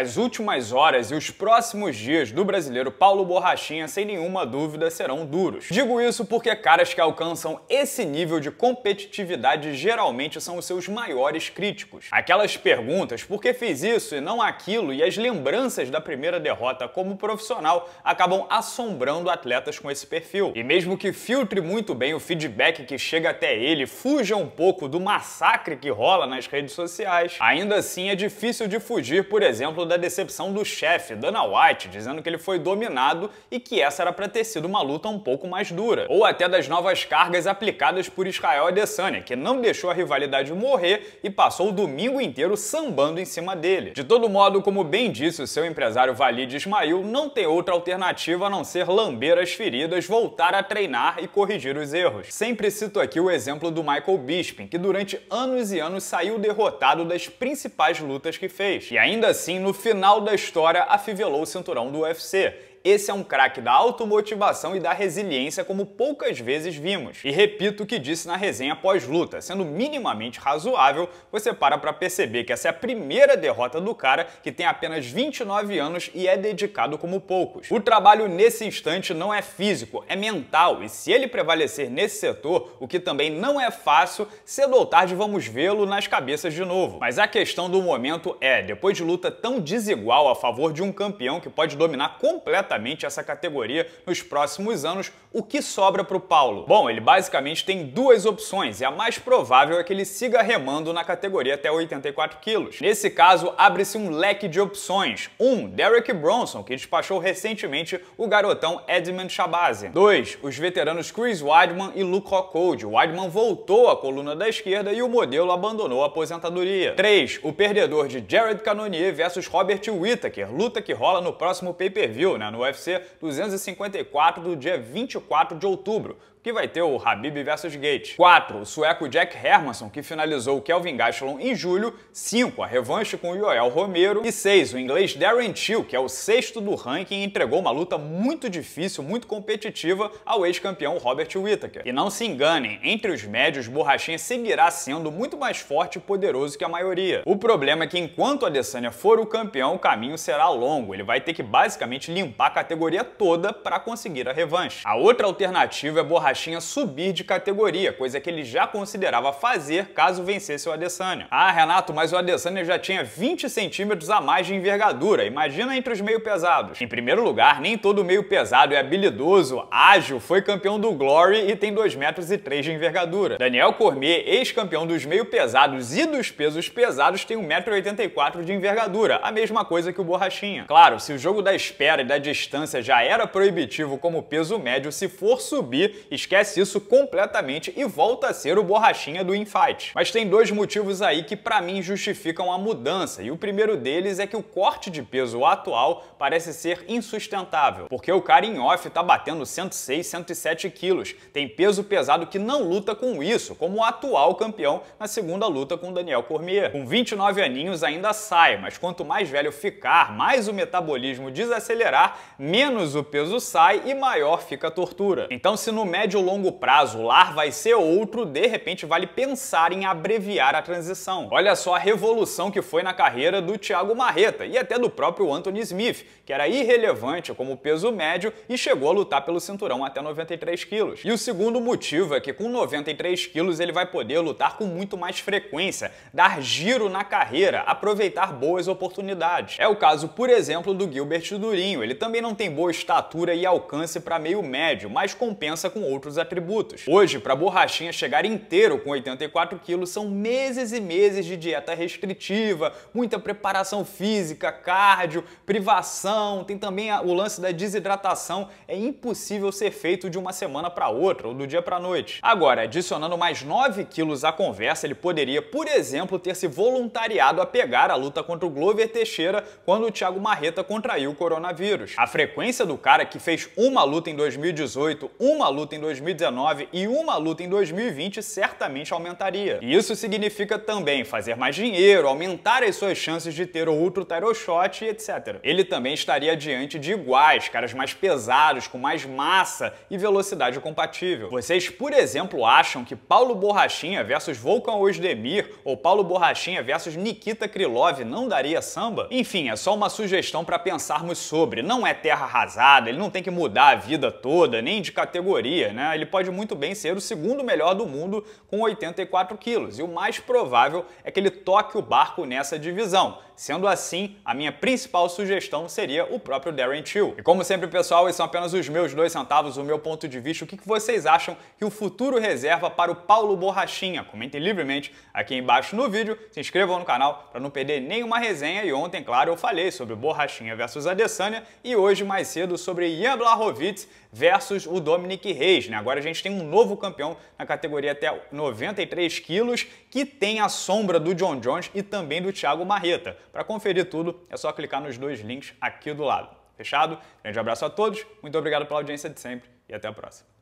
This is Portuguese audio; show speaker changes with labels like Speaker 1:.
Speaker 1: As últimas horas e os próximos dias do brasileiro Paulo Borrachinha, sem nenhuma dúvida, serão duros. Digo isso porque caras que alcançam esse nível de competitividade geralmente são os seus maiores críticos. Aquelas perguntas, por que fiz isso e não aquilo, e as lembranças da primeira derrota como profissional acabam assombrando atletas com esse perfil. E mesmo que filtre muito bem o feedback que chega até ele, fuja um pouco do massacre que rola nas redes sociais, ainda assim é difícil de fugir, por exemplo, da decepção do chefe, Dana White, dizendo que ele foi dominado e que essa era para ter sido uma luta um pouco mais dura. Ou até das novas cargas aplicadas por Israel Adesanya, que não deixou a rivalidade morrer e passou o domingo inteiro sambando em cima dele. De todo modo, como bem disse o seu empresário Valide Ismail, não tem outra alternativa a não ser lamber as feridas, voltar a treinar e corrigir os erros. Sempre cito aqui o exemplo do Michael Bisping, que durante anos e anos saiu derrotado das principais lutas que fez. E ainda assim, no final da história, afivelou o cinturão do UFC. Esse é um craque da automotivação e da resiliência como poucas vezes vimos. E repito o que disse na resenha pós-luta, sendo minimamente razoável, você para para perceber que essa é a primeira derrota do cara que tem apenas 29 anos e é dedicado como poucos. O trabalho nesse instante não é físico, é mental, e se ele prevalecer nesse setor, o que também não é fácil, cedo ou tarde vamos vê-lo nas cabeças de novo. Mas a questão do momento é, depois de luta tão desigual a favor de um campeão que pode dominar completamente rapidamente essa categoria nos próximos anos, o que sobra para o Paulo? Bom, ele basicamente tem duas opções e a mais provável é que ele siga remando na categoria até 84 quilos. Nesse caso, abre-se um leque de opções. 1. Um, Derek Bronson, que despachou recentemente o garotão Edmund Shabazi. 2. Os veteranos Chris Weidman e Luke Rockhold. Weidman voltou à coluna da esquerda e o modelo abandonou a aposentadoria. 3. O perdedor de Jared Cannonier versus Robert Whittaker, luta que rola no próximo pay-per-view, né, no UFC 254 do dia 24 de outubro, que vai ter o Habib vs Gate, 4. O sueco Jack Hermanson, que finalizou o Kelvin Gastelum em julho. 5. A revanche com o Joel Romero. E 6. O inglês Darren Till, que é o sexto do ranking, entregou uma luta muito difícil, muito competitiva ao ex-campeão Robert Whittaker. E não se enganem, entre os médios, Borrachinha seguirá sendo muito mais forte e poderoso que a maioria. O problema é que enquanto Adesanya for o campeão, o caminho será longo. Ele vai ter que basicamente limpar a categoria toda para conseguir a revanche. A outra alternativa é Borrachinha Borrachinha subir de categoria, coisa que ele já considerava fazer caso vencesse o Adesanya. Ah, Renato, mas o Adesanya já tinha 20 centímetros a mais de envergadura, imagina entre os meio pesados. Em primeiro lugar, nem todo meio pesado é habilidoso, ágil, foi campeão do Glory e tem 2 metros e 3 de envergadura. Daniel Cormier, ex-campeão dos meio pesados e dos pesos pesados, tem 1,84m de envergadura, a mesma coisa que o Borrachinha. Claro, se o jogo da espera e da distância já era proibitivo como peso médio, se for subir, Esquece isso completamente e volta a ser o borrachinha do Infight. Mas tem dois motivos aí que para mim justificam a mudança, e o primeiro deles é que o corte de peso atual parece ser insustentável, porque o cara em off tá batendo 106, 107 quilos. Tem peso pesado que não luta com isso, como o atual campeão na segunda luta com Daniel Cormier. Com 29 aninhos ainda sai, mas quanto mais velho ficar, mais o metabolismo desacelerar, menos o peso sai e maior fica a tortura. Então se no médio médio ou longo prazo, lar vai ser outro, de repente vale pensar em abreviar a transição. Olha só a revolução que foi na carreira do Thiago Marreta e até do próprio Anthony Smith, que era irrelevante como peso médio e chegou a lutar pelo cinturão até 93 quilos. E o segundo motivo é que com 93 quilos ele vai poder lutar com muito mais frequência, dar giro na carreira, aproveitar boas oportunidades. É o caso, por exemplo, do Gilbert Durinho. Ele também não tem boa estatura e alcance para meio médio, mas compensa com outros outros atributos. Hoje, para a borrachinha chegar inteiro com 84 quilos, são meses e meses de dieta restritiva, muita preparação física, cardio, privação, tem também o lance da desidratação. É impossível ser feito de uma semana para outra ou do dia para noite. Agora, adicionando mais 9 quilos à conversa, ele poderia, por exemplo, ter se voluntariado a pegar a luta contra o Glover Teixeira quando o Thiago Marreta contraiu o coronavírus. A frequência do cara que fez uma luta em 2018, uma luta em 2019 e uma luta em 2020 certamente aumentaria. E isso significa também fazer mais dinheiro, aumentar as suas chances de ter o outro title shot e etc. Ele também estaria diante de iguais, caras mais pesados, com mais massa e velocidade compatível. Vocês, por exemplo, acham que Paulo Borrachinha versus Volkan Osdemir ou Paulo Borrachinha versus Nikita Krylov não daria samba? Enfim, é só uma sugestão para pensarmos sobre. Não é terra arrasada, ele não tem que mudar a vida toda, nem de categoria, né? né? Ele pode muito bem ser o segundo melhor do mundo com 84 quilos, e o mais provável é que ele toque o barco nessa divisão. Sendo assim, a minha principal sugestão seria o próprio Darren Till. E como sempre, pessoal, esses são apenas os meus dois centavos, o meu ponto de vista. O que vocês acham que o futuro reserva para o Paulo Borrachinha? Comentem livremente aqui embaixo no vídeo, se inscrevam no canal para não perder nenhuma resenha. E ontem, claro, eu falei sobre Borrachinha versus Adesanya e hoje mais cedo sobre Ian Blachowicz versus o Dominic Reis né? Agora a gente tem um novo campeão na categoria até 93 quilos, que tem a sombra do John Jones e também do Thiago Marreta. Para conferir tudo, é só clicar nos dois links aqui do lado. Fechado? Grande abraço a todos, muito obrigado pela audiência de sempre e até a próxima.